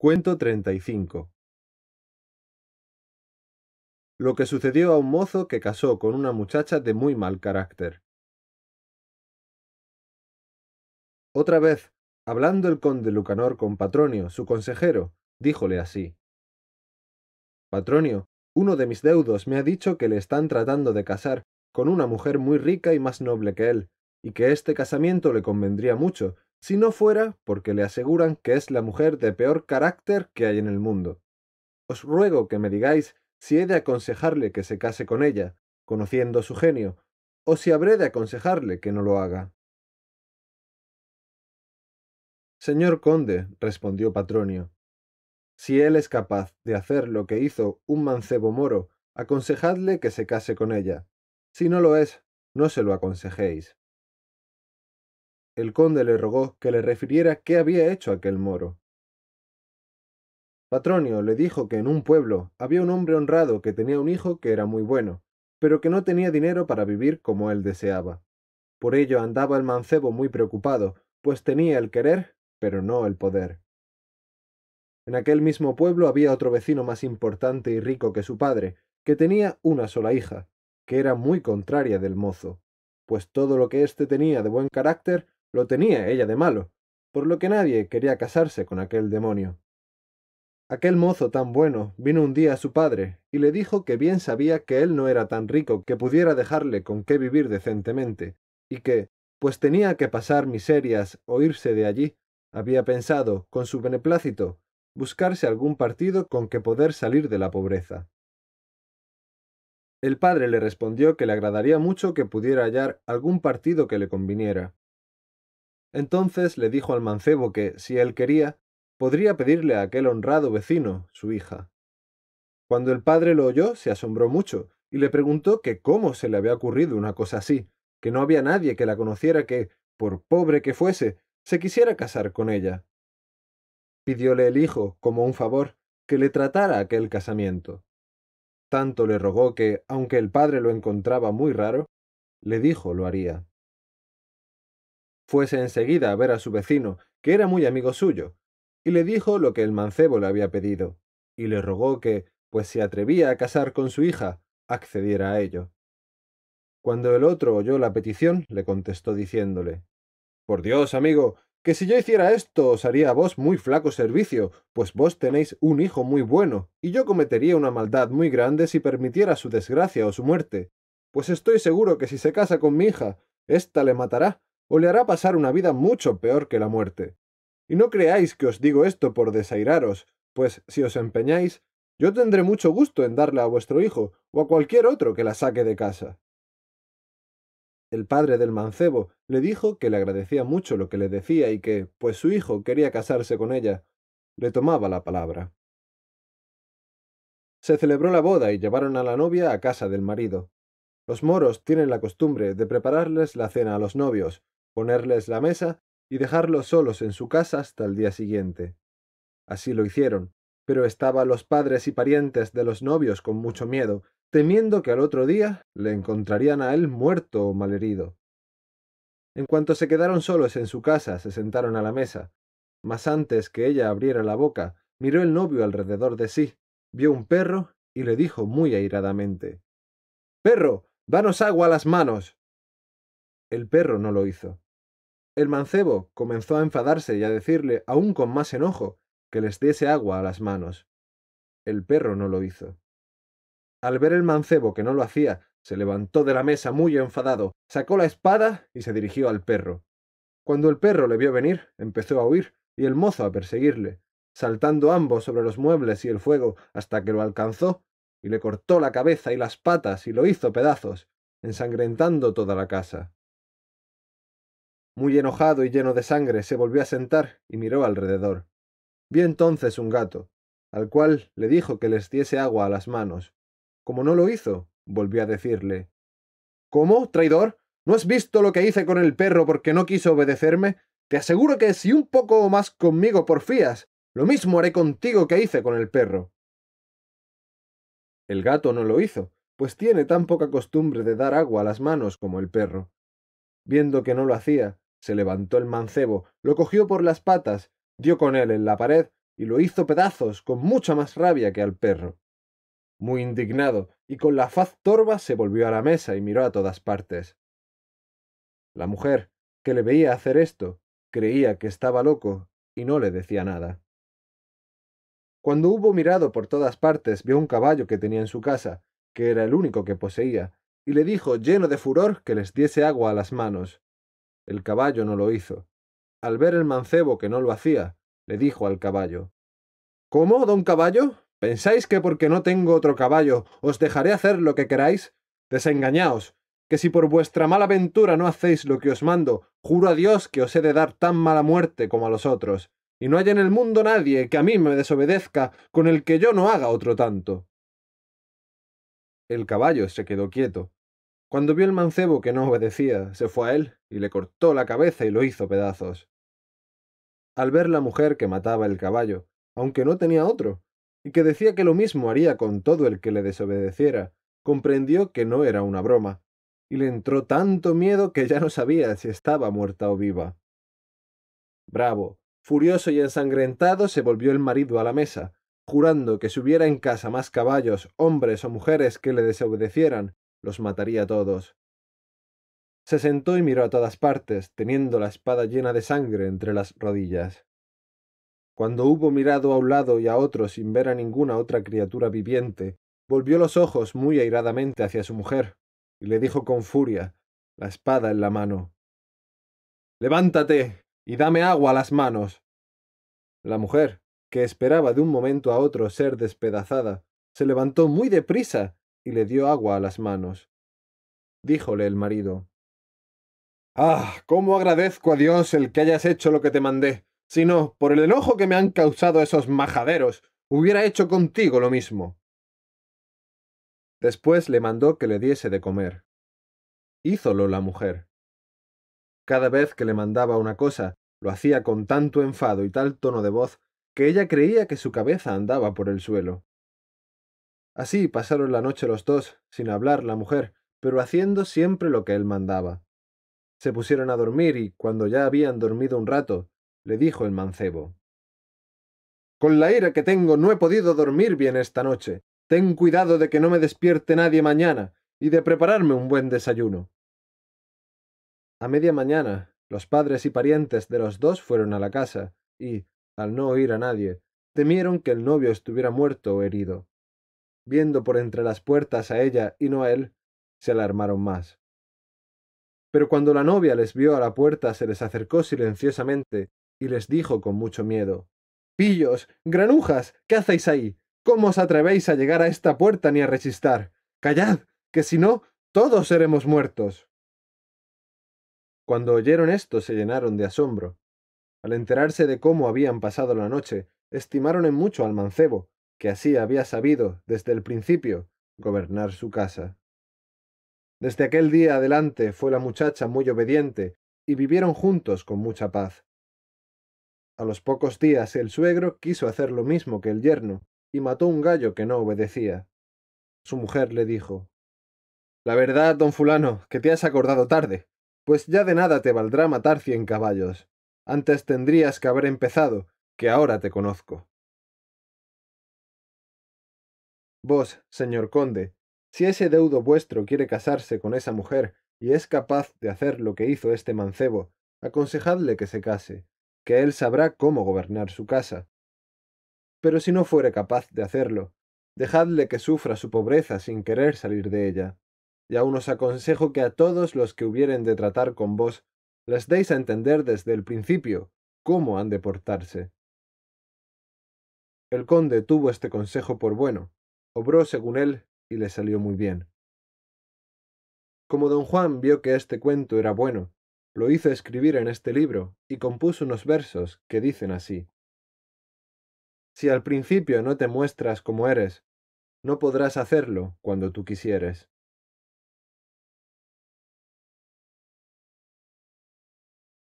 Cuento 35 Lo que sucedió a un mozo que casó con una muchacha de muy mal carácter. Otra vez, hablando el conde Lucanor con Patronio, su consejero, díjole así. Patronio, uno de mis deudos me ha dicho que le están tratando de casar con una mujer muy rica y más noble que él, y que este casamiento le convendría mucho, si no fuera porque le aseguran que es la mujer de peor carácter que hay en el mundo. Os ruego que me digáis si he de aconsejarle que se case con ella, conociendo su genio, o si habré de aconsejarle que no lo haga. Señor conde, respondió Patronio, si él es capaz de hacer lo que hizo un mancebo moro, aconsejadle que se case con ella. Si no lo es, no se lo aconsejéis el conde le rogó que le refiriera qué había hecho aquel moro. Patronio le dijo que en un pueblo había un hombre honrado que tenía un hijo que era muy bueno, pero que no tenía dinero para vivir como él deseaba. Por ello andaba el mancebo muy preocupado, pues tenía el querer, pero no el poder. En aquel mismo pueblo había otro vecino más importante y rico que su padre, que tenía una sola hija, que era muy contraria del mozo, pues todo lo que éste tenía de buen carácter lo tenía ella de malo, por lo que nadie quería casarse con aquel demonio. Aquel mozo tan bueno vino un día a su padre y le dijo que bien sabía que él no era tan rico que pudiera dejarle con qué vivir decentemente, y que, pues tenía que pasar miserias o irse de allí, había pensado, con su beneplácito, buscarse algún partido con que poder salir de la pobreza. El padre le respondió que le agradaría mucho que pudiera hallar algún partido que le conviniera, entonces le dijo al mancebo que, si él quería, podría pedirle a aquel honrado vecino, su hija. Cuando el padre lo oyó, se asombró mucho y le preguntó que cómo se le había ocurrido una cosa así, que no había nadie que la conociera que, por pobre que fuese, se quisiera casar con ella. Pidióle el hijo, como un favor, que le tratara aquel casamiento. Tanto le rogó que, aunque el padre lo encontraba muy raro, le dijo lo haría fuese enseguida a ver a su vecino, que era muy amigo suyo, y le dijo lo que el mancebo le había pedido, y le rogó que, pues se atrevía a casar con su hija, accediera a ello. Cuando el otro oyó la petición, le contestó diciéndole Por Dios, amigo, que si yo hiciera esto os haría a vos muy flaco servicio, pues vos tenéis un hijo muy bueno, y yo cometería una maldad muy grande si permitiera su desgracia o su muerte, pues estoy seguro que si se casa con mi hija, ésta le matará, o le hará pasar una vida mucho peor que la muerte. Y no creáis que os digo esto por desairaros, pues si os empeñáis, yo tendré mucho gusto en darla a vuestro hijo o a cualquier otro que la saque de casa. El padre del mancebo le dijo que le agradecía mucho lo que le decía y que, pues su hijo quería casarse con ella, le tomaba la palabra. Se celebró la boda y llevaron a la novia a casa del marido. Los moros tienen la costumbre de prepararles la cena a los novios, ponerles la mesa y dejarlos solos en su casa hasta el día siguiente. Así lo hicieron, pero estaban los padres y parientes de los novios con mucho miedo, temiendo que al otro día le encontrarían a él muerto o malherido. En cuanto se quedaron solos en su casa, se sentaron a la mesa, mas antes que ella abriera la boca, miró el novio alrededor de sí, vio un perro y le dijo muy airadamente Perro, danos agua a las manos. El perro no lo hizo. El mancebo comenzó a enfadarse y a decirle, aún con más enojo, que les diese agua a las manos. El perro no lo hizo. Al ver el mancebo que no lo hacía, se levantó de la mesa muy enfadado, sacó la espada y se dirigió al perro. Cuando el perro le vio venir, empezó a huir y el mozo a perseguirle, saltando ambos sobre los muebles y el fuego hasta que lo alcanzó y le cortó la cabeza y las patas y lo hizo pedazos, ensangrentando toda la casa. Muy enojado y lleno de sangre, se volvió a sentar y miró alrededor. Vi entonces un gato, al cual le dijo que les diese agua a las manos. Como no lo hizo, volvió a decirle ¿Cómo, traidor? ¿No has visto lo que hice con el perro porque no quiso obedecerme? Te aseguro que si un poco más conmigo porfías, lo mismo haré contigo que hice con el perro. El gato no lo hizo, pues tiene tan poca costumbre de dar agua a las manos como el perro. Viendo que no lo hacía, se levantó el mancebo, lo cogió por las patas, dio con él en la pared y lo hizo pedazos con mucha más rabia que al perro. Muy indignado y con la faz torva se volvió a la mesa y miró a todas partes. La mujer, que le veía hacer esto, creía que estaba loco y no le decía nada. Cuando hubo mirado por todas partes, vio un caballo que tenía en su casa, que era el único que poseía, y le dijo lleno de furor que les diese agua a las manos. El caballo no lo hizo. Al ver el mancebo que no lo hacía, le dijo al caballo ¿Cómo, don caballo? ¿Pensáis que porque no tengo otro caballo os dejaré hacer lo que queráis? Desengañaos, que si por vuestra mala ventura no hacéis lo que os mando, juro a Dios que os he de dar tan mala muerte como a los otros, y no hay en el mundo nadie que a mí me desobedezca con el que yo no haga otro tanto. El caballo se quedó quieto, cuando vio el mancebo que no obedecía, se fue a él y le cortó la cabeza y lo hizo pedazos. Al ver la mujer que mataba el caballo, aunque no tenía otro, y que decía que lo mismo haría con todo el que le desobedeciera, comprendió que no era una broma, y le entró tanto miedo que ya no sabía si estaba muerta o viva. Bravo, furioso y ensangrentado, se volvió el marido a la mesa, jurando que si hubiera en casa más caballos, hombres o mujeres que le desobedecieran, los mataría a todos. Se sentó y miró a todas partes, teniendo la espada llena de sangre entre las rodillas. Cuando hubo mirado a un lado y a otro sin ver a ninguna otra criatura viviente, volvió los ojos muy airadamente hacia su mujer, y le dijo con furia, la espada en la mano. Levántate y dame agua a las manos. La mujer, que esperaba de un momento a otro ser despedazada, se levantó muy deprisa y le dio agua a las manos. Díjole el marido Ah, cómo agradezco a Dios el que hayas hecho lo que te mandé. Si no, por el enojo que me han causado esos majaderos, hubiera hecho contigo lo mismo. Después le mandó que le diese de comer. Hízolo la mujer. Cada vez que le mandaba una cosa, lo hacía con tanto enfado y tal tono de voz que ella creía que su cabeza andaba por el suelo. Así pasaron la noche los dos, sin hablar la mujer, pero haciendo siempre lo que él mandaba. Se pusieron a dormir y, cuando ya habían dormido un rato, le dijo el mancebo Con la ira que tengo no he podido dormir bien esta noche. Ten cuidado de que no me despierte nadie mañana, y de prepararme un buen desayuno. A media mañana, los padres y parientes de los dos fueron a la casa, y, al no oír a nadie, temieron que el novio estuviera muerto o herido viendo por entre las puertas a ella y no a él, se alarmaron más. Pero cuando la novia les vio a la puerta, se les acercó silenciosamente y les dijo con mucho miedo Pillos, granujas, ¿qué hacéis ahí? ¿Cómo os atrevéis a llegar a esta puerta ni a resistar? Callad, que si no, todos seremos muertos. Cuando oyeron esto se llenaron de asombro. Al enterarse de cómo habían pasado la noche, estimaron en mucho al mancebo, que así había sabido desde el principio gobernar su casa. Desde aquel día adelante fue la muchacha muy obediente y vivieron juntos con mucha paz. A los pocos días el suegro quiso hacer lo mismo que el yerno y mató un gallo que no obedecía. Su mujer le dijo La verdad, don fulano, que te has acordado tarde, pues ya de nada te valdrá matar cien caballos. Antes tendrías que haber empezado, que ahora te conozco. Vos, señor conde, si ese deudo vuestro quiere casarse con esa mujer y es capaz de hacer lo que hizo este mancebo, aconsejadle que se case, que él sabrá cómo gobernar su casa. Pero si no fuere capaz de hacerlo, dejadle que sufra su pobreza sin querer salir de ella. Y aún os aconsejo que a todos los que hubieren de tratar con vos, les deis a entender desde el principio cómo han de portarse. El conde tuvo este consejo por bueno, obró según él y le salió muy bien. Como don Juan vio que este cuento era bueno, lo hizo escribir en este libro y compuso unos versos que dicen así. Si al principio no te muestras como eres, no podrás hacerlo cuando tú quisieres.